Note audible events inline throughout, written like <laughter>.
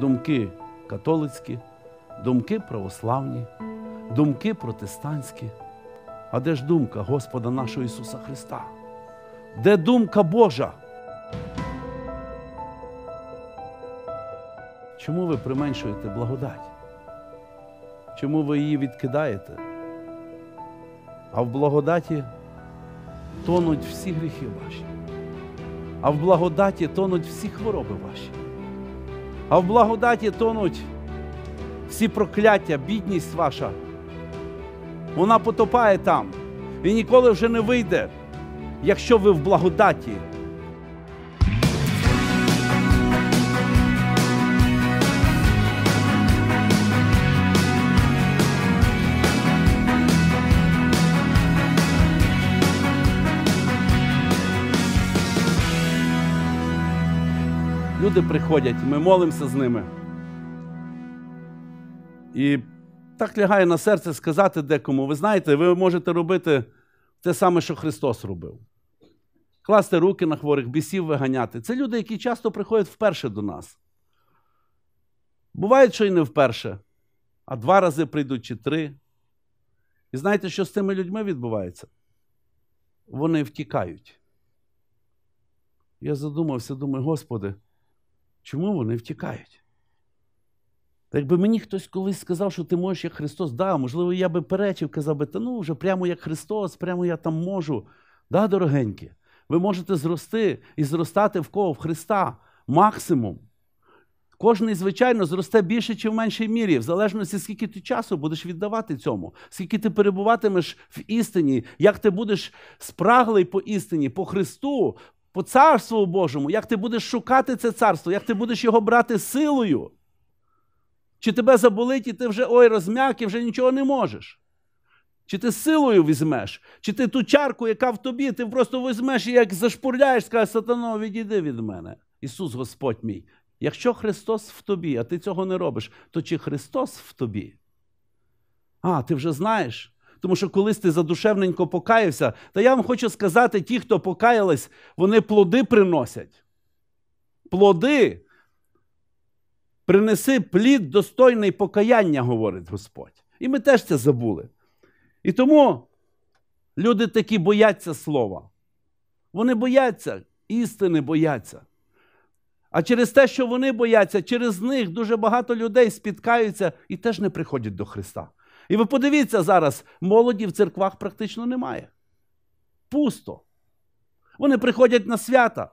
думки католицькі, думки православні, думки протестантські. А де ж думка Господа нашого Ісуса Христа? Де думка Божа? Чому ви применшуєте благодать? Чому ви її відкидаєте? А в благодаті тонуть всі гріхи ваші, а в благодаті тонуть всі хвороби ваші а в благодаті тонуть всі прокляття, бідність ваша. Вона потопає там і ніколи вже не вийде, якщо ви в благодаті. люди приходять, ми молимося з ними. І так лягає на серце сказати декому, ви знаєте, ви можете робити те саме, що Христос робив. Класти руки на хворих, бісів виганяти. Це люди, які часто приходять вперше до нас. Буває, що і не вперше, а два рази прийдуть чи три. І знаєте, що з тими людьми відбувається? Вони втікають. Я задумався, думаю, Господи. Чому вони втікають? якби мені хтось колись сказав, що ти можеш як Христос, да, можливо, я би перечив, казав би, та ну вже прямо як Христос, прямо я там можу. Да, дорогенькі, ви можете зрости і зростати в кого? В Христа максимум. Кожний, звичайно, зросте більше чи в меншій мірі, в залежності, скільки ти часу будеш віддавати цьому, скільки ти перебуватимеш в істині, як ти будеш спраглий по істині, по Христу, по царству Божому, як ти будеш шукати це царство, як ти будеш його брати силою. Чи тебе заболить, і ти вже ой розм'як і вже нічого не можеш? Чи ти силою візьмеш, чи ти ту чарку, яка в тобі, ти просто візьмеш і як зашпурляєш, скажеш, сатано, відійди від мене, Ісус Господь мій. Якщо Христос в тобі, а ти цього не робиш, то чи Христос в тобі? А, ти вже знаєш? Тому що колись ти задушевненько покаявся, та я вам хочу сказати, ті, хто покаялись, вони плоди приносять. Плоди. Принеси плід достойний покаяння, говорить Господь. І ми теж це забули. І тому люди такі бояться слова. Вони бояться, істини бояться. А через те, що вони бояться, через них дуже багато людей спіткаються і теж не приходять до Христа. І ви подивіться зараз, молоді в церквах практично немає. Пусто. Вони приходять на свята.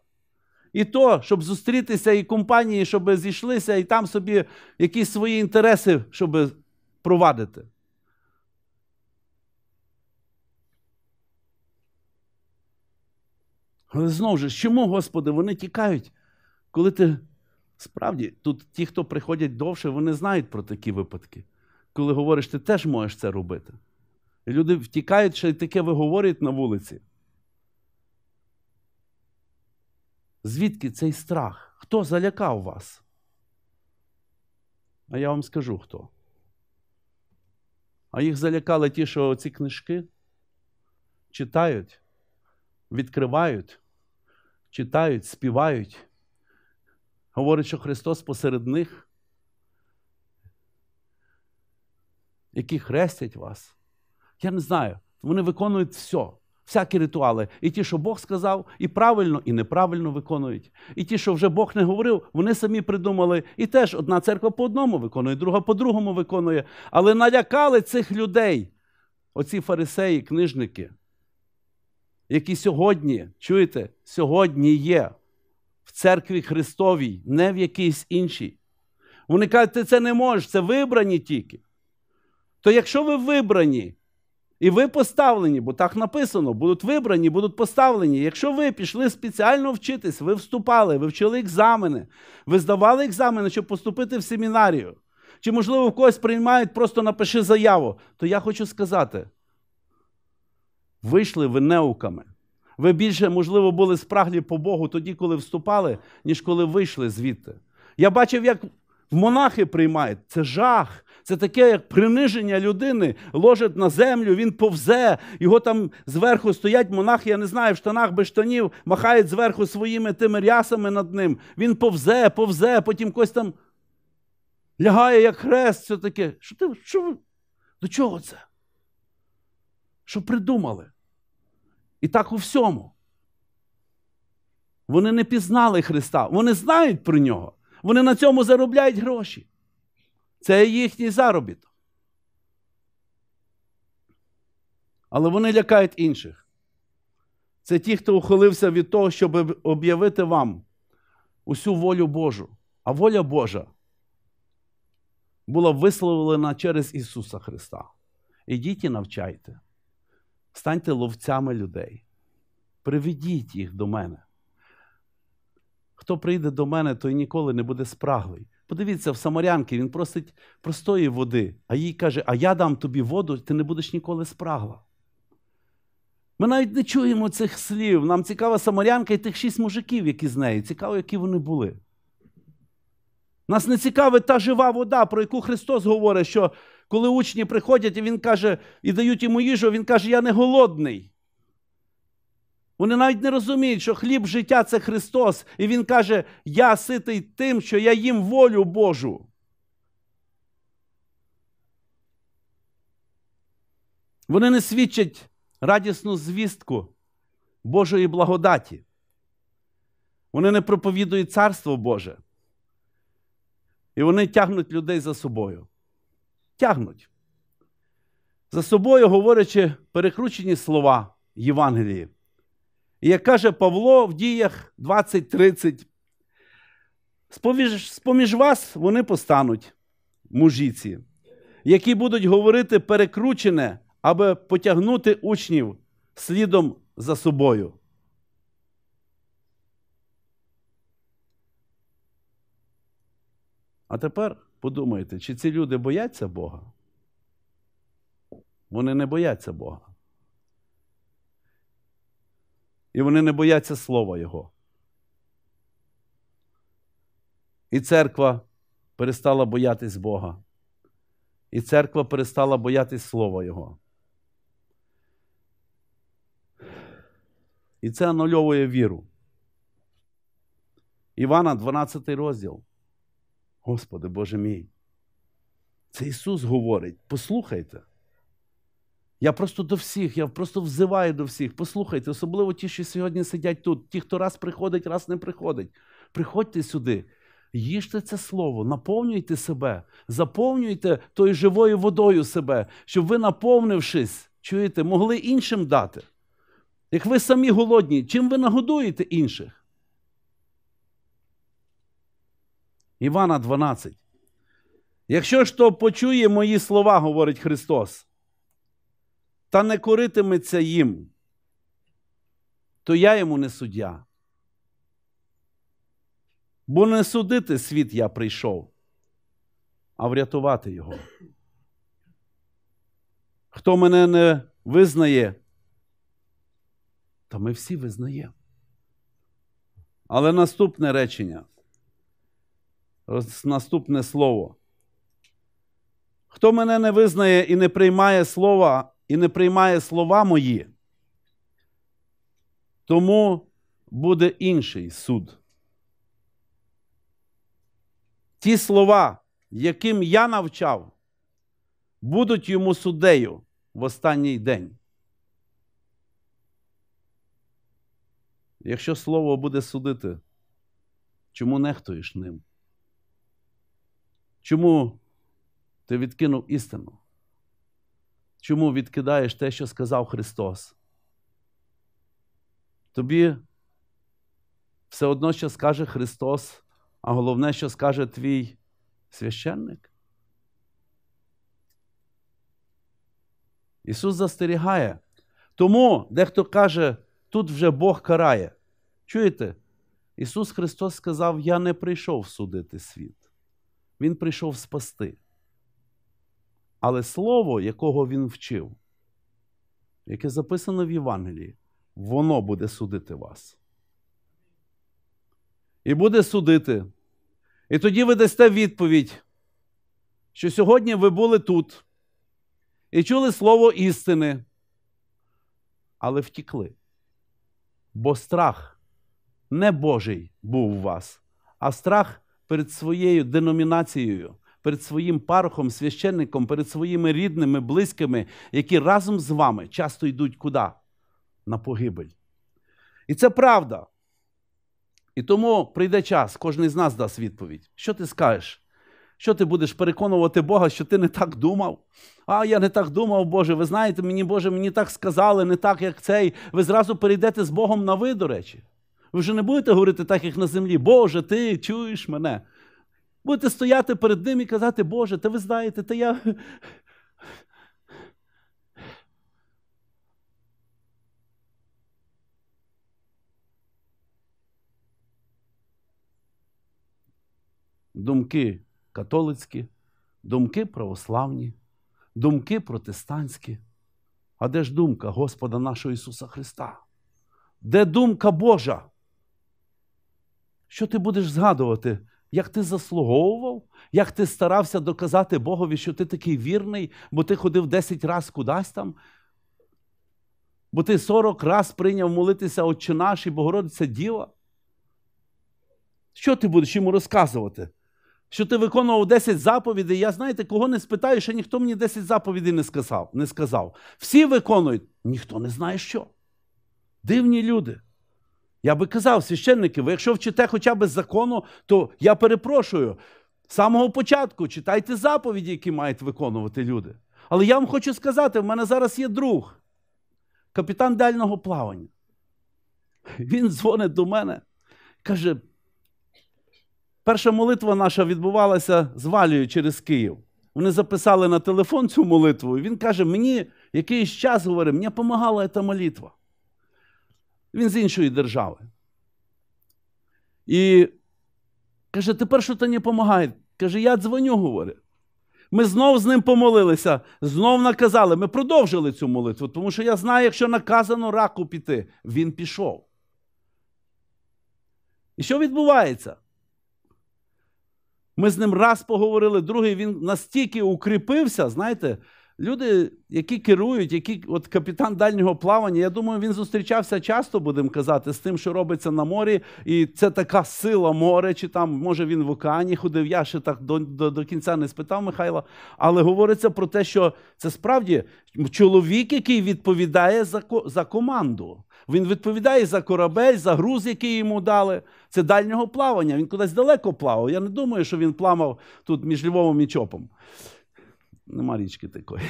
І то, щоб зустрітися, і компанії, щоб зійшлися, і там собі якісь свої інтереси, щоб провадити. Але знову ж, чому, Господи, вони тікають, коли ти справді тут ті, хто приходять довше, вони знають про такі випадки коли говориш, ти теж можеш це робити. І люди втікають, що й таке виговорюють на вулиці. Звідки цей страх? Хто залякав вас? А я вам скажу хто. А їх залякали ті, що ці книжки читають, відкривають, читають, співають. Говорять, що Христос посеред них. які хрестять вас. Я не знаю. Вони виконують все, всякі ритуали. І ті, що Бог сказав, і правильно, і неправильно виконують. І ті, що вже Бог не говорив, вони самі придумали. І теж одна церква по одному виконує, друга по-другому виконує. Але налякали цих людей, оці фарисеї, книжники, які сьогодні, чуєте, сьогодні є в церкві Христовій, не в якійсь іншій. Вони кажуть, ти це не можеш, це вибрані тільки. То якщо ви вибрані і ви поставлені, бо так написано, будуть вибрані, будуть поставлені. Якщо ви пішли спеціально вчитись, ви вступали, ви вчили екзамени, ви здавали екзамени, щоб поступити в семінарію, чи, можливо, в когось приймають, просто напиши заяву, то я хочу сказати: вийшли ви неуками. Ви більше, можливо, були спраглі по Богу тоді, коли вступали, ніж коли вийшли звідти. Я бачив, як в монахи приймають. Це жах. Це таке, як приниження людини, ложить на землю, він повзе, його там зверху стоять монахи, я не знаю, в штанах без штанів, махають зверху своїми тими рясами над ним. Він повзе, повзе, потім когось там лягає, як хрест, все таке. Що ти, що ви? До чого це? Що придумали? І так у всьому. Вони не пізнали Христа, вони знають про нього. Вони на цьому заробляють гроші. Це їхній заробіток. Але вони лякають інших. Це ті, хто ухилився від того, щоб об'явити вам усю волю Божу. А воля Божа була висловлена через Ісуса Христа. Ідіть і навчайте, станьте ловцями людей, приведіть їх до мене хто прийде до мене, той ніколи не буде спраглий. Подивіться, в Самарянки він просить простої води, а їй каже, а я дам тобі воду, ти не будеш ніколи спрагла. Ми навіть не чуємо цих слів. Нам цікава Самарянка і тих шість мужиків, які з нею. Цікаво, які вони були. Нас не цікавить та жива вода, про яку Христос говорить, що коли учні приходять і Він каже, і дають йому їжу, він каже, я не голодний. Вони навіть не розуміють, що хліб життя це Христос. І Він каже, я ситий тим, що я їм волю Божу. Вони не свідчать радісну звістку Божої благодаті. Вони не проповідують Царство Боже. І вони тягнуть людей за собою. Тягнуть. За собою, говорячи перекручені слова Євангелії. І як каже Павло в діях 20-30, споміж вас вони постануть мужіці, які будуть говорити перекручене, аби потягнути учнів слідом за собою. А тепер подумайте, чи ці люди бояться Бога? Вони не бояться Бога і вони не бояться слова Його. І церква перестала боятись Бога. І церква перестала боятись слова Його. І це анульовує віру. Івана, 12 розділ. Господи Боже мій. Це Ісус говорить, послухайте. Я просто до всіх, я просто взиваю до всіх. Послухайте, особливо ті, що сьогодні сидять тут, ті, хто раз приходить, раз не приходить. Приходьте сюди, їжте це слово, наповнюйте себе, заповнюйте тою живою водою себе, щоб ви, наповнившись, чуєте, могли іншим дати. Як ви самі голодні, чим ви нагодуєте інших? Івана 12. Якщо ж то почує мої слова, говорить Христос та не коритиметься їм, то я йому не суддя. Бо не судити світ я прийшов, а врятувати його. Хто мене не визнає, то ми всі визнаємо. Але наступне речення, наступне слово. Хто мене не визнає і не приймає слова, і не приймає слова мої, тому буде інший суд. Ті слова, яким я навчав, будуть йому суддею в останній день. Якщо слово буде судити, чому нехтуєш ним? Чому ти відкинув істину? Чому відкидаєш те, що сказав Христос? Тобі все одно, що скаже Христос, а головне, що скаже твій священник. Ісус застерігає. Тому дехто каже, тут вже Бог карає. Чуєте? Ісус Христос сказав: Я не прийшов судити світ. Він прийшов спасти. Але слово, якого він вчив, яке записано в Євангелії, воно буде судити вас. І буде судити. І тоді ви дасте відповідь, що сьогодні ви були тут і чули слово істини, але втікли. Бо страх не Божий був у вас, а страх перед своєю деномінацією перед своїм парохом, священником, перед своїми рідними, близькими, які разом з вами часто йдуть куди? На погибель. І це правда. І тому прийде час, кожен з нас дасть відповідь. Що ти скажеш? Що ти будеш переконувати Бога, що ти не так думав? А я не так думав, Боже. Ви знаєте, мені Боже, мені так сказали, не так, як цей. Ви зразу перейдете з Богом на ви, до речі. Ви вже не будете говорити так, як на землі. Боже, ти чуєш мене. Будете стояти перед ним і казати, Боже, та ви знаєте, та я. Думки католицькі, думки православні, думки протестантські. А де ж думка Господа нашого Ісуса Христа? Де думка Божа? Що ти будеш згадувати? як ти заслуговував, як ти старався доказати Богові, що ти такий вірний, бо ти ходив 10 разів кудись там. Бо ти 40 раз прийняв молитися Отче наш і Богородиця Діва. Що ти будеш йому розказувати? Що ти виконував 10 заповідей. Я знаєте, кого не спитаю, ще ніхто мені 10 заповідей не сказав. не сказав. Всі виконують, ніхто не знає що. Дивні люди. Я би казав, священники, ви якщо вчите хоча б з закону, то я перепрошую. З самого початку читайте заповіді, які мають виконувати люди. Але я вам хочу сказати: в мене зараз є друг, капітан дальнього плавання. Він дзвонить до мене, каже: перша молитва наша відбувалася з Валією через Київ. Вони записали на телефон цю молитву, і він каже: мені якийсь час говорить, мені допомагала ця молитва. Він з іншої держави. І каже, тепер що то не допомагає. Каже, я дзвоню, говорить. Ми знову з ним помолилися, знов наказали. Ми продовжили цю молитву, тому що я знаю, якщо наказано раку піти, він пішов. І що відбувається? Ми з ним раз поговорили, другий він настільки укріпився, знаєте, Люди, які керують, які от капітан дальнього плавання, я думаю, він зустрічався часто, будемо казати, з тим, що робиться на морі, і це така сила море, чи там, може, він в океані ходив, я ще так до, до, до кінця не спитав Михайла. Але говориться про те, що це справді чоловік, який відповідає за, за команду. Він відповідає за корабель, за груз, який йому дали. Це дальнього плавання. Він кудись далеко плавав. Я не думаю, що він плавав тут між Львовом і Чопом. Нема ну, річки такої.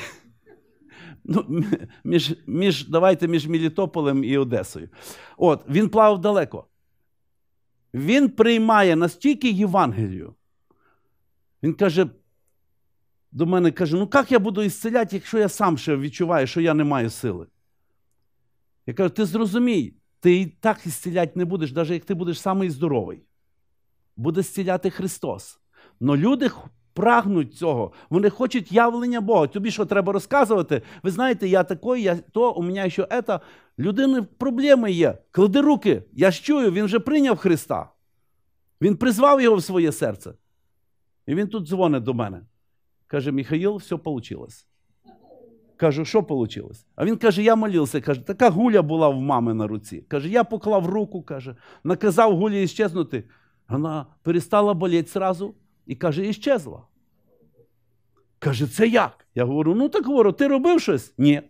Ну, між, між, Давайте між Мілітополем і Одесою. От, Він плавав далеко. Він приймає настільки Євангелію. Він каже, до мене каже: ну як я буду ісцеляти, якщо я сам ще відчуваю, що я не маю сили? Я кажу, ти зрозумій, ти і так ісцеляти не будеш, навіть як ти будеш самий здоровий. Буде зціляти Христос. Но люди прагнуть цього. Вони хочуть явлення Бога. Тобі що треба розказувати? Ви знаєте, я такий, я то, у мене ще ета. Людини проблеми є. Клади руки. Я ж чую, він вже прийняв Христа. Він призвав його в своє серце. І він тут дзвонить до мене. Каже, Михаїл, все вийшло. Кажу, що вийшло? А він каже, я молився. Каже, така гуля була в мами на руці. Каже, я поклав руку, каже, наказав гулі іщезнути. Вона перестала боліти зразу. І каже, іщезла. Каже, це як? Я говорю, ну так говорю, ти робив щось? Ні.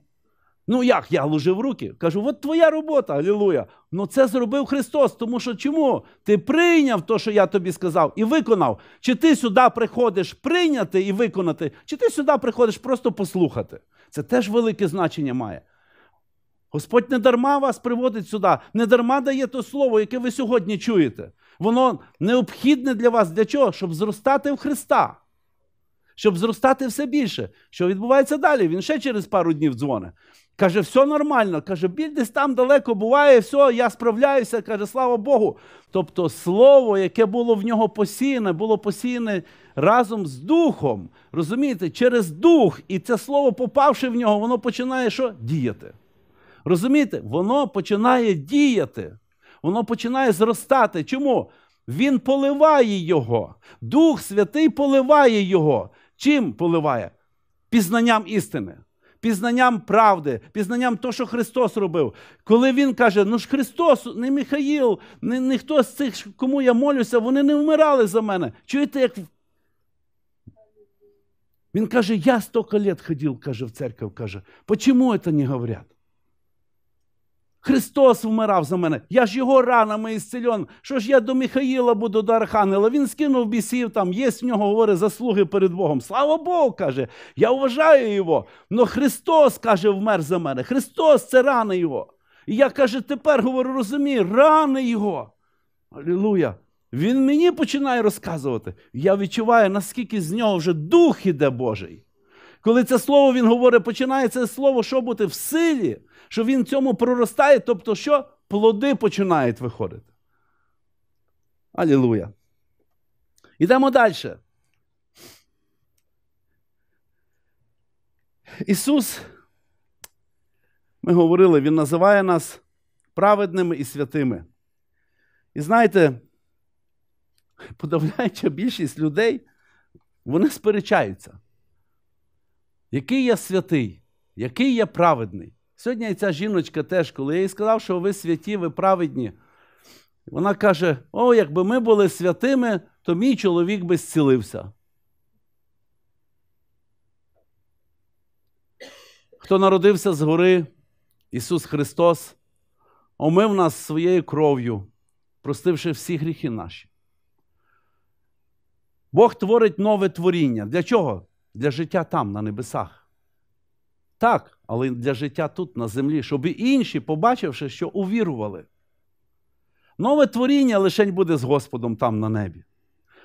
Ну як? Я лужив руки. Кажу, от твоя робота, алілуя. Ну це зробив Христос, тому що чому? Ти прийняв те, що я тобі сказав, і виконав. Чи ти сюди приходиш прийняти і виконати, чи ти сюди приходиш просто послухати? Це теж велике значення має. Господь не дарма вас приводить сюди, не дарма дає то слово, яке ви сьогодні чуєте. Воно необхідне для вас для чого? Щоб зростати в Христа, щоб зростати все більше. Що відбувається далі? Він ще через пару днів дзвонить. Каже, все нормально. Каже, біль десь там далеко буває, все, я справляюся, каже, слава Богу. Тобто слово, яке було в нього посіяне, було посіяне разом з духом. Розумієте, через дух. І це слово, попавши в нього, воно починає що? Діяти. Розумієте, воно починає діяти воно починає зростати. Чому? Він поливає його. Дух Святий поливає його. Чим поливає? Пізнанням істини, пізнанням правди, пізнанням того, що Христос робив. Коли Він каже, ну ж Христос, не Михаїл, не, не хто з цих, кому я молюся, вони не вмирали за мене. Чуєте, як. Він каже, я столько лет ходив каже, в церковь, каже, почему это не говорять? Христос вмирав за мене. Я ж його ранами ісцельон. Що ж я до Михаїла буду до Архангела? Він скинув бісів, там є в нього, говорить, заслуги перед Богом. Слава Богу, каже. Я вважаю його. Но Христос каже, вмер за мене. Христос це рани Його. І я каже, тепер говорю, розумію, рани Його. Алілуя. Він мені починає розказувати. Я відчуваю, наскільки з нього вже дух іде Божий. Коли це слово він говорить, починає це слово, що бути в силі, що він в цьому проростає, тобто що? Плоди починають виходити. Алілуя. Ідемо далі. Ісус, ми говорили, Він називає нас праведними і святими. І знаєте, подавляюча більшість людей, вони сперечаються який я святий, який я праведний. Сьогодні ця жіночка теж, коли я їй сказав, що ви святі, ви праведні, вона каже: О, якби ми були святими, то мій чоловік би зцілився. Хто народився згори, Ісус Христос, омив нас своєю кров'ю, простивши всі гріхи наші. Бог творить нове творіння. Для чого? для життя там, на небесах. Так, але для життя тут, на землі, щоб і інші, побачивши, що увірували. Нове творіння лишень буде з Господом там на небі.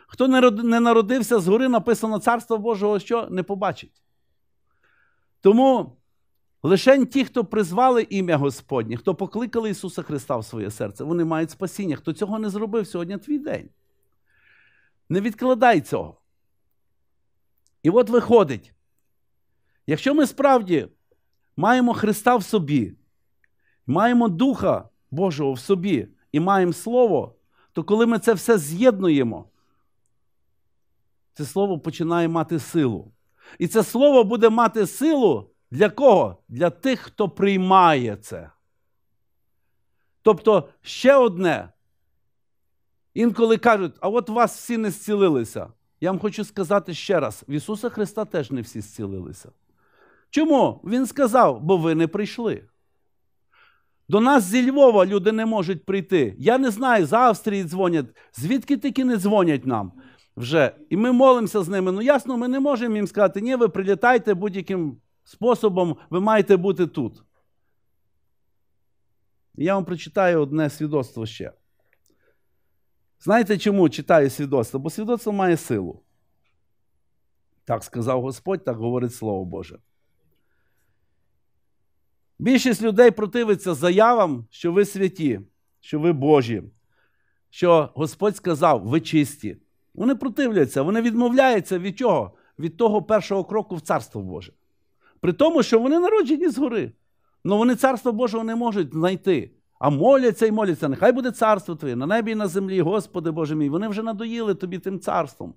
Хто не народився згори, написано Царство Божого, що не побачить. Тому лишень ті, хто призвали ім'я Господнє, хто покликали Ісуса Христа в своє серце, вони мають спасіння. Хто цього не зробив сьогодні твій день. Не відкладай цього. І от виходить, якщо ми справді маємо Христа в собі, маємо Духа Божого в собі і маємо Слово, то коли ми це все з'єднуємо, це слово починає мати силу. І це слово буде мати силу для кого? Для тих, хто приймає це. Тобто ще одне. Інколи кажуть, а от вас всі не зцілилися. Я вам хочу сказати ще раз: в Ісуса Христа теж не всі зцілилися. Чому? Він сказав, бо ви не прийшли. До нас зі Львова люди не можуть прийти. Я не знаю, з Австрії дзвонять, звідки тільки не дзвонять нам вже. І ми молимося з ними. Ну, ясно, ми не можемо їм сказати, ні, ви прилітайте будь-яким способом, ви маєте бути тут. Я вам прочитаю одне свідоцтво ще. Знаєте, чому читаю свідоцтво? Бо свідоцтво має силу. Так сказав Господь, так говорить Слово Боже. Більшість людей противиться заявам, що ви святі, що ви Божі, що Господь сказав, ви чисті. Вони противляться, вони відмовляються від чого? Від того першого кроку в Царство Боже. При тому, що вони народжені згори. але вони Царство Божого не можуть знайти. А моляться і моляться, нехай буде царство Твоє на небі і на землі, Господи Боже мій, вони вже надоїли тобі тим царством.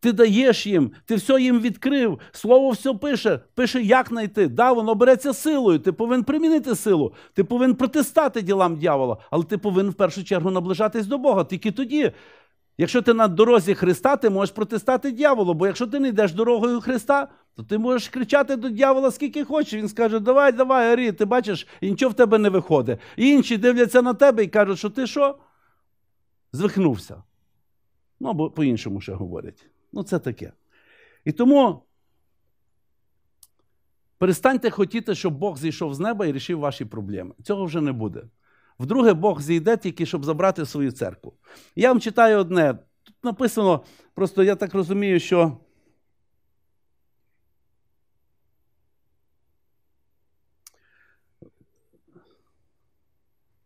Ти даєш їм, ти все їм відкрив, слово все пише, пише, як знайти. Да, воно береться силою, ти повинен примінити силу, ти повинен протистати ділам дьявола, але ти повинен в першу чергу наближатись до Бога. Тільки тоді Якщо ти на дорозі Христа, ти можеш протистати дьяволу, бо якщо ти не йдеш дорогою Христа, то ти можеш кричати до дявола, скільки хочеш. Він скаже, давай, давай, Арі, ти бачиш, і нічого в тебе не виходить. І інші дивляться на тебе і кажуть, що ти що? Звихнувся. Ну, або по-іншому ще говорять. Ну, це таке. І тому перестаньте хотіти, щоб Бог зійшов з неба і рішив ваші проблеми. Цього вже не буде. Вдруге, Бог зійде тільки, щоб забрати свою церкву. Я вам читаю одне. Тут написано, просто я так розумію, що.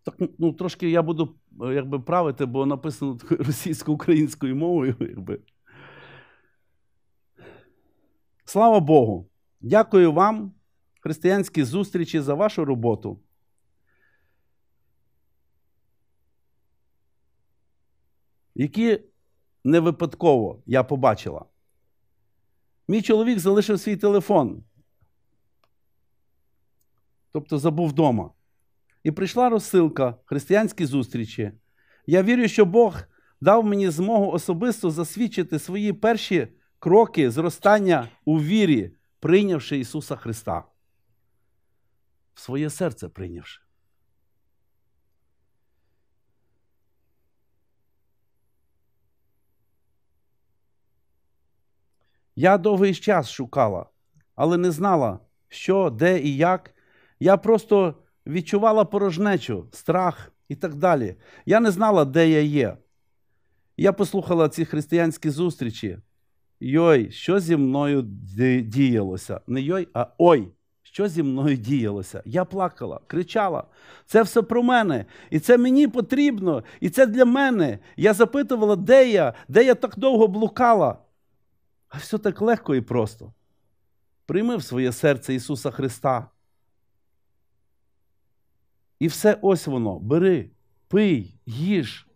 Так, ну, Трошки я буду е, якби, правити, бо написано <laughs> російсько-українською мовою. Якби. Слава Богу! Дякую вам, християнські зустрічі, за вашу роботу. які не випадково я побачила. Мій чоловік залишив свій телефон, тобто забув вдома. І прийшла розсилка, християнські зустрічі. Я вірю, що Бог дав мені змогу особисто засвідчити свої перші кроки зростання у вірі, прийнявши Ісуса Христа. В своє серце прийнявши. Я довгий час шукала, але не знала, що, де і як. Я просто відчувала порожнечу, страх і так далі. Я не знала, де я є. Я послухала ці християнські зустрічі. Йой, що зі мною діялося? Не йой, а ой, що зі мною діялося? Я плакала, кричала. Це все про мене. І це мені потрібно, і це для мене. Я запитувала, де я, де я так довго блукала. А все так легко і просто. Прийми в своє серце Ісуса Христа. І все ось воно. Бери, пий, їж.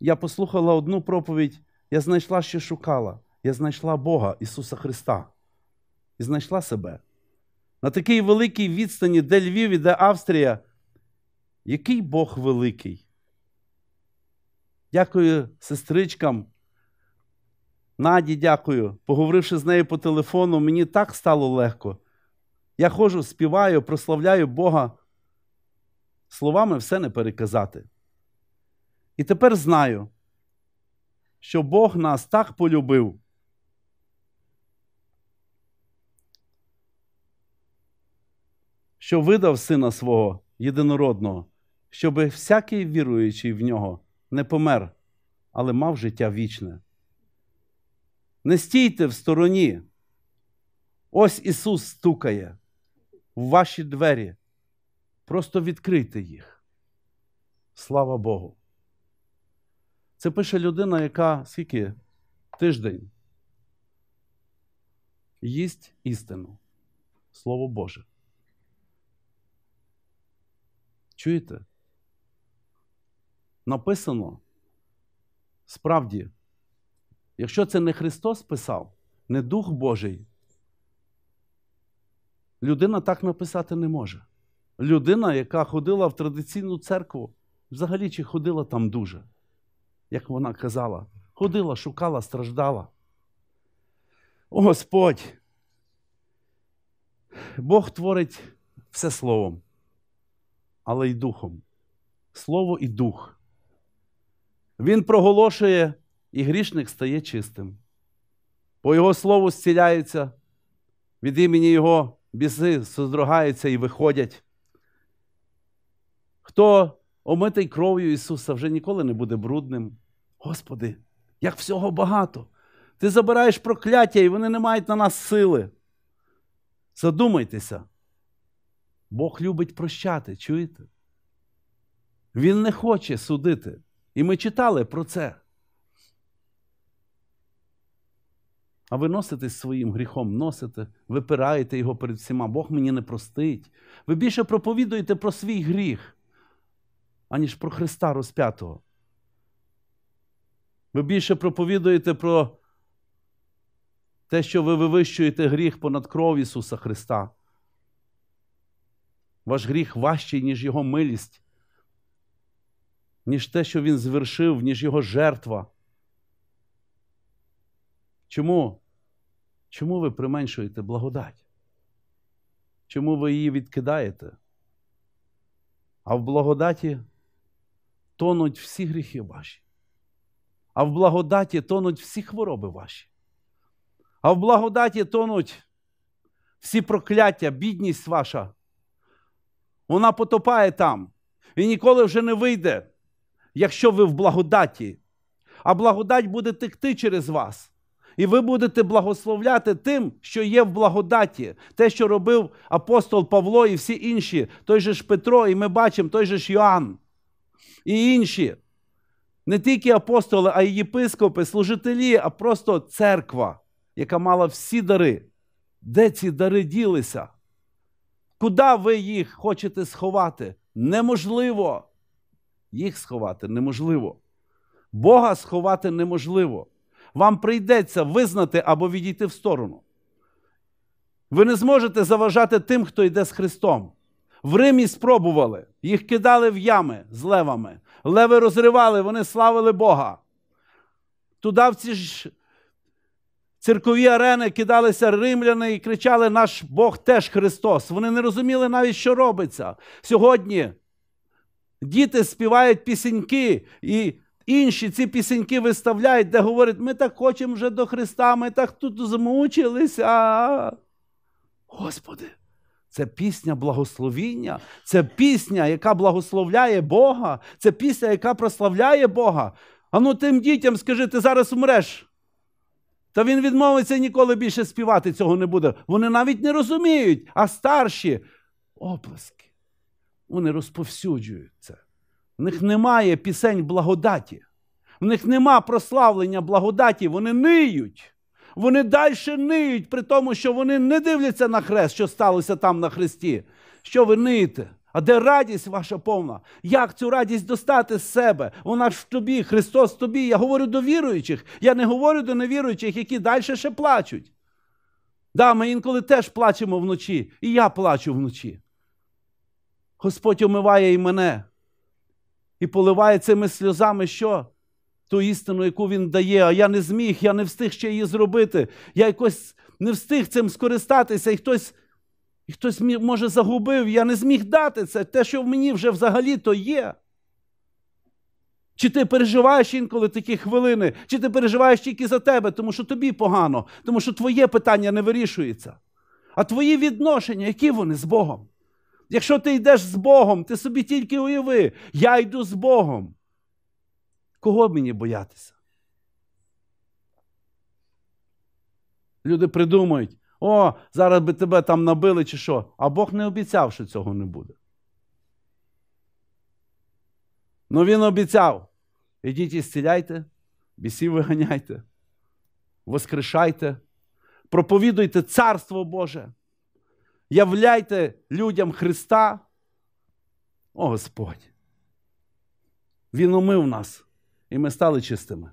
Я послухала одну проповідь, я знайшла, що шукала. Я знайшла Бога Ісуса Христа. І знайшла себе. На такій великій відстані, де Львів і де Австрія, який Бог великий. Дякую сестричкам, Наді, дякую. Поговоривши з нею по телефону, мені так стало легко. Я ходжу, співаю, прославляю Бога. Словами все не переказати. І тепер знаю, що Бог нас так полюбив. Що видав сина свого єдинородного, щоби всякий віруючий в нього не помер, але мав життя вічне. Не стійте в стороні. Ось Ісус стукає в ваші двері. Просто відкрийте їх. Слава Богу. Це пише людина, яка скільки тиждень їсть істину. Слово Боже. Чуєте? Написано справді. Якщо це не Христос писав, не Дух Божий, людина так написати не може. Людина, яка ходила в традиційну церкву, взагалі чи ходила там дуже, як вона казала, ходила, шукала, страждала. О Господь! Бог творить все словом, але й духом. Слово і дух. Він проголошує і грішник стає чистим. По Його слову зціляються, від імені Його біси создрогаються і виходять. Хто омитий кров'ю Ісуса вже ніколи не буде брудним. Господи, як всього багато! Ти забираєш прокляття, і вони не мають на нас сили. Задумайтеся, Бог любить прощати, чуєте? Він не хоче судити. І ми читали про це. А ви носите своїм гріхом, носите, випираєте його перед всіма. Бог мені не простить. Ви більше проповідуєте про свій гріх, аніж про Христа розп'ятого. Ви більше проповідуєте про те, що ви вивищуєте гріх понад кров Ісуса Христа. Ваш гріх важчий, ніж Його милість, ніж те, що Він звершив, ніж Його жертва. Чому? Чому ви применшуєте благодать? Чому ви її відкидаєте? А в благодаті тонуть всі гріхи ваші. А в благодаті тонуть всі хвороби ваші. А в благодаті тонуть всі прокляття, бідність ваша. Вона потопає там і ніколи вже не вийде, якщо ви в благодаті. А благодать буде текти через вас. І ви будете благословляти тим, що є в благодаті, те, що робив апостол Павло і всі інші, той же ж Петро, і ми бачимо той же ж Йоанн і інші. Не тільки апостоли, а й єпископи, служителі, а просто церква, яка мала всі дари. Де ці дари ділися? Куди ви їх хочете сховати? Неможливо. Їх сховати неможливо. Бога сховати неможливо вам прийдеться визнати або відійти в сторону. Ви не зможете заважати тим, хто йде з Христом. В Римі спробували, їх кидали в ями з левами. Леви розривали, вони славили Бога. Туди в ці ж церкові арени кидалися римляни і кричали: Наш Бог теж Христос. Вони не розуміли навіть, що робиться. Сьогодні діти співають пісеньки і Інші ці пісеньки виставляють, де говорять, ми так хочемо вже до Христа, ми так тут змучилися. Господи, це пісня благословіння, це пісня, яка благословляє Бога, це пісня, яка прославляє Бога. Ану тим дітям скажи, ти зараз умреш. Та він відмовиться ніколи більше співати цього не буде. Вони навіть не розуміють, а старші оплески. Вони розповсюджують це. В них немає пісень благодаті. В них нема прославлення благодаті, вони ниють. Вони далі ниють, при тому, що вони не дивляться на хрест, що сталося там на хресті. Що ви ниєте? А де радість ваша повна? Як цю радість достати з себе? Вона ж в тобі, Христос в тобі. Я говорю до віруючих. Я не говорю до невіруючих, які далі ще плачуть. Да, ми інколи теж плачемо вночі, і я плачу вночі. Господь омиває і мене і поливає цими сльозами що? Ту істину, яку він дає, а я не зміг, я не встиг ще її зробити. Я якось не встиг цим скористатися, і хтось і хтось може загубив, я не зміг дати це, те, що в мені вже взагалі то є. Чи ти переживаєш інколи такі хвилини, чи ти переживаєш тільки за тебе, тому що тобі погано, тому що твоє питання не вирішується. А твої відношення, які вони з Богом? Якщо ти йдеш з Богом, ти собі тільки уяви, я йду з Богом. Кого мені боятися? Люди придумають, о, зараз би тебе там набили чи що, а Бог не обіцяв, що цього не буде. Ну він обіцяв. Ідіть і зціляйте, бісів виганяйте, воскрешайте, проповідуйте Царство Боже являйте людям Христа, о Господь. Він умив нас, і ми стали чистими.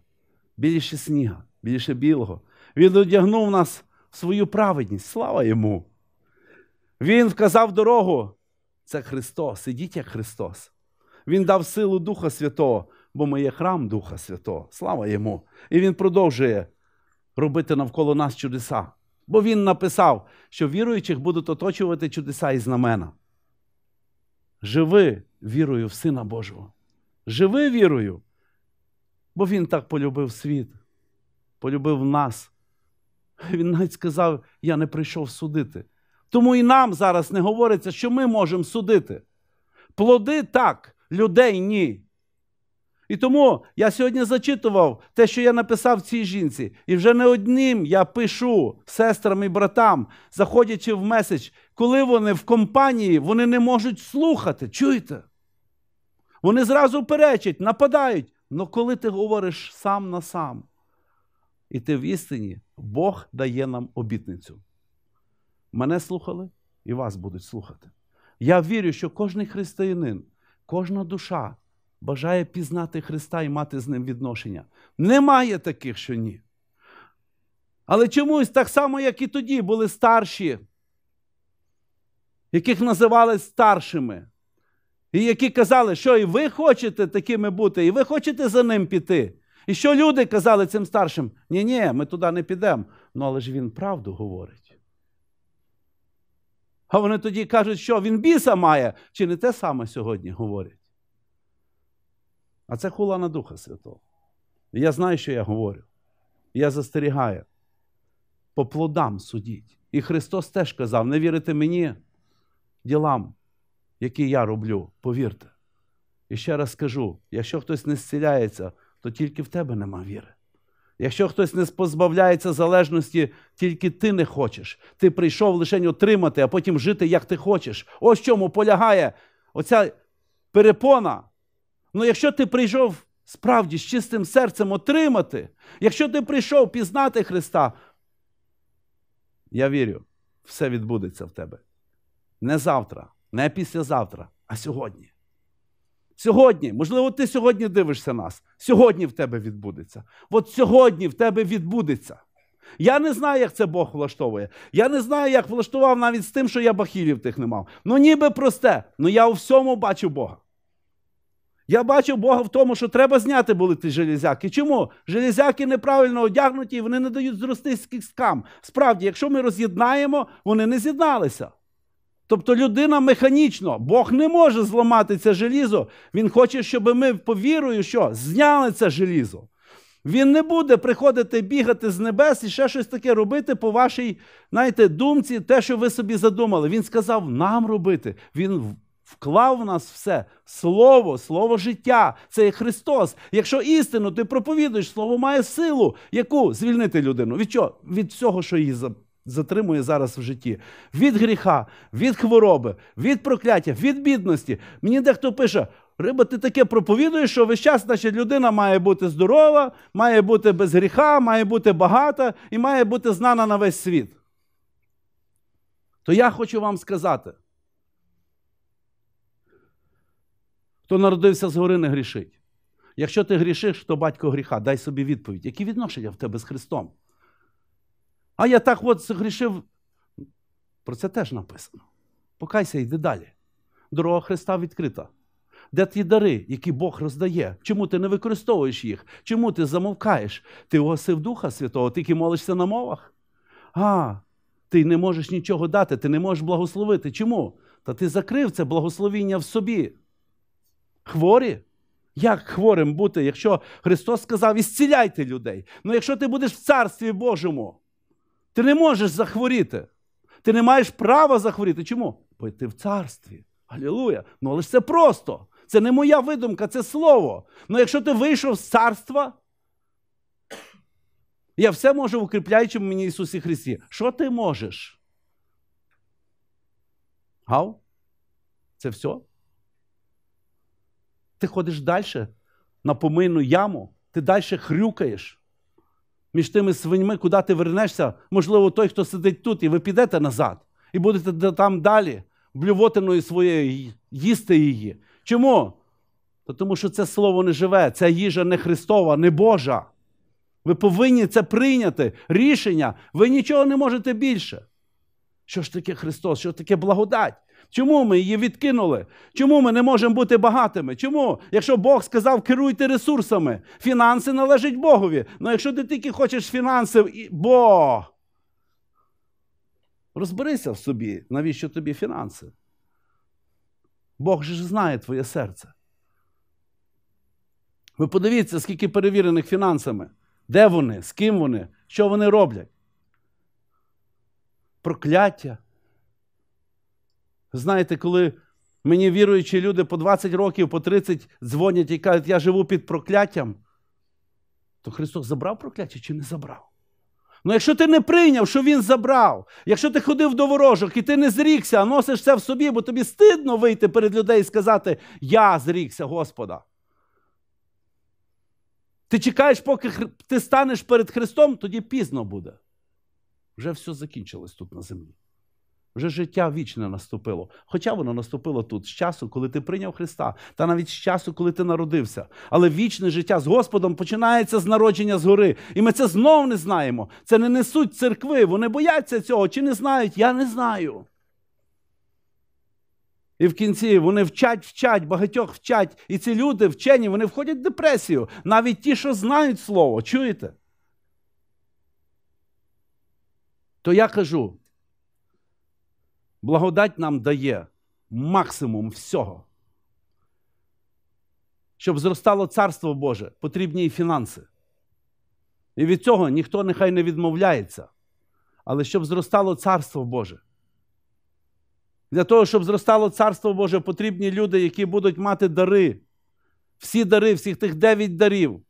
Більше сніга, більше білого. Він одягнув нас в свою праведність. Слава йому. Він вказав дорогу. Це Христос. Ідіть як Христос. Він дав силу Духа Святого, бо ми є храм Духа Святого. Слава йому! І Він продовжує робити навколо нас чудеса. Бо він написав, що віруючих будуть оточувати чудеса і знамена. Живи вірою в Сина Божого. Живи вірою, бо Він так полюбив світ, полюбив нас. Він навіть сказав: Я не прийшов судити. Тому і нам зараз не говориться, що ми можемо судити. Плоди так, людей ні. І тому я сьогодні зачитував те, що я написав цій жінці, і вже не одним я пишу сестрам і братам, заходячи в меседж, коли вони в компанії, вони не можуть слухати. Чуєте? Вони зразу перечать, нападають. Але коли ти говориш сам на сам, і ти в істині, Бог дає нам обітницю. Мене слухали і вас будуть слухати. Я вірю, що кожний християнин, кожна душа бажає пізнати Христа і мати з Ним відношення. Немає таких, що ні. Але чомусь так само, як і тоді, були старші, яких називали старшими, і які казали, що і ви хочете такими бути, і ви хочете за ним піти. І що люди казали цим старшим? Ні, ні, ми туди не підемо. Ну, але ж він правду говорить. А вони тоді кажуть, що він біса має, чи не те саме сьогодні говорять? А це хула на Духа Святого. я знаю, що я говорю. я застерігаю. По плодам судіть. І Христос теж казав: не вірите мені, ділам, які я роблю, повірте. І ще раз скажу: якщо хтось не зціляється, то тільки в тебе нема віри. Якщо хтось не позбавляється залежності, тільки ти не хочеш. Ти прийшов лише отримати, а потім жити, як ти хочеш. Ось в чому полягає оця перепона Ну, якщо ти прийшов справді з чистим серцем отримати, якщо ти прийшов пізнати Христа, я вірю, все відбудеться в тебе. Не завтра, не післязавтра, а сьогодні. Сьогодні, можливо, ти сьогодні дивишся нас. Сьогодні в тебе відбудеться. От сьогодні в тебе відбудеться. Я не знаю, як це Бог влаштовує. Я не знаю, як влаштував навіть з тим, що я бахілів тих не мав. Ну, ніби просте, але ну, я у всьому бачу Бога. Я бачив Бога в тому, що треба зняти були ті железяки. Чому? Железяки неправильно одягнуті і вони не дають зрости з кісткам. Справді, якщо ми роз'єднаємо, вони не з'єдналися. Тобто людина механічно, Бог не може зламати це желізо. Він хоче, щоб ми повірою, що зняли це желізо. Він не буде приходити бігати з небес і ще щось таке робити по вашій, знаєте, думці, те, що ви собі задумали. Він сказав нам робити. Він Вклав в нас все слово, слово життя. Це є Христос. Якщо істину ти проповідуєш, слово має силу, яку звільнити людину. Від чого? Від всього, що її затримує зараз в житті. Від гріха, від хвороби, від прокляття, від бідності. Мені дехто пише: Риба, ти таке проповідуєш, що весь час наша людина має бути здорова, має бути без гріха, має бути багата і має бути знана на весь світ. То я хочу вам сказати. Хто народився згори, не грішить. Якщо ти грішиш, то батько гріха, дай собі відповідь. Які відношення в тебе з Христом? А я так от грішив. Про це теж написано. Покайся, йди далі. Дорога Христа відкрита. Де ті дари, які Бог роздає? Чому ти не використовуєш їх? Чому ти замовкаєш? Ти угасив Духа Святого, тільки молишся на мовах? А, ти не можеш нічого дати, ти не можеш благословити. Чому? Та ти закрив це благословіння в собі хворі. Як хворим бути, якщо Христос сказав, «Ісціляйте людей? Ну якщо ти будеш в Царстві Божому, ти не можеш захворіти. Ти не маєш права захворіти. Чому? Бо ти в царстві. Аллилуйя. Ну але ж це просто. Це не моя видумка, це слово. Ну якщо ти вийшов з царства, я все можу в укріпляючому мені Ісусі Христі. Що ти можеш? Гав? Це все? ти ходиш далі на помийну яму, ти далі хрюкаєш. Між тими свиньми, куди ти вернешся, можливо, той, хто сидить тут, і ви підете назад, і будете там далі, блювотиною своєю їсти її. Чому? Та Тому що це слово не живе, ця їжа не Христова, не Божа. Ви повинні це прийняти, рішення. Ви нічого не можете більше. Що ж таке Христос? Що таке благодать? Чому ми її відкинули? Чому ми не можемо бути багатими? Чому? Якщо Бог сказав, керуйте ресурсами, фінанси належать Богові. Ну якщо ти тільки хочеш фінансів, і... бо розберися в собі, навіщо тобі фінанси? Бог же знає твоє серце. Ви подивіться, скільки перевірених фінансами, де вони, з ким вони, що вони роблять. Прокляття, Знаєте, коли мені віруючі люди по 20 років, по 30 дзвонять і кажуть, я живу під прокляттям, то Христос забрав прокляття чи не забрав? Ну, якщо ти не прийняв, що Він забрав, якщо ти ходив до ворожок і ти не зрікся, а носиш це в собі, бо тобі стидно вийти перед людей і сказати, я зрікся Господа. Ти чекаєш, поки ти станеш перед Христом, тоді пізно буде. Вже все закінчилось тут на землі. Вже життя вічне наступило. Хоча воно наступило тут з часу, коли ти прийняв Христа, та навіть з часу, коли ти народився. Але вічне життя з Господом починається з народження згори. І ми це знов не знаємо. Це не несуть церкви. Вони бояться цього чи не знають? Я не знаю. І в кінці вони вчать, вчать, багатьох вчать. І ці люди, вчені, вони входять в депресію. Навіть ті, що знають слово, чуєте? То я кажу. Благодать нам дає максимум всього. Щоб зростало Царство Боже, потрібні і фінанси. І від цього ніхто нехай не відмовляється. Але щоб зростало Царство Боже. Для того, щоб зростало Царство Боже, потрібні люди, які будуть мати дари. Всі дари, всіх тих дев'ять дарів.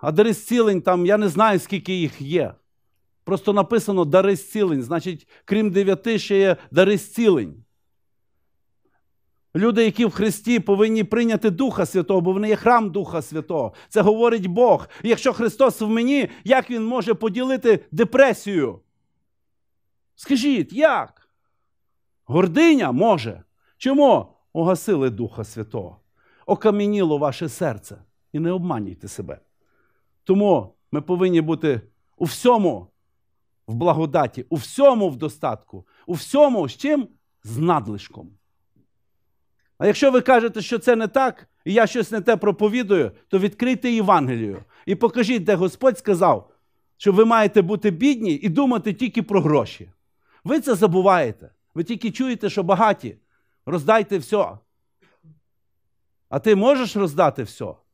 А дари зцілень там, я не знаю, скільки їх є. Просто написано дари зцілень. Значить, крім дев'яти, ще є дари зцілень. Люди, які в Христі повинні прийняти Духа Святого, бо вони є храм Духа Святого. Це говорить Бог. якщо Христос в мені, як Він може поділити депресію? Скажіть, як? Гординя може. Чому? Огасили Духа Святого. Окам'яніло ваше серце. І не обманюйте себе. Тому ми повинні бути у всьому в благодаті, у всьому в достатку, у всьому з чим? З надлишком. А якщо ви кажете, що це не так, і я щось не те проповідую, то відкрийте Євангелію і покажіть, де Господь сказав, що ви маєте бути бідні і думати тільки про гроші. Ви це забуваєте. Ви тільки чуєте, що багаті. Роздайте все. А ти можеш роздати все?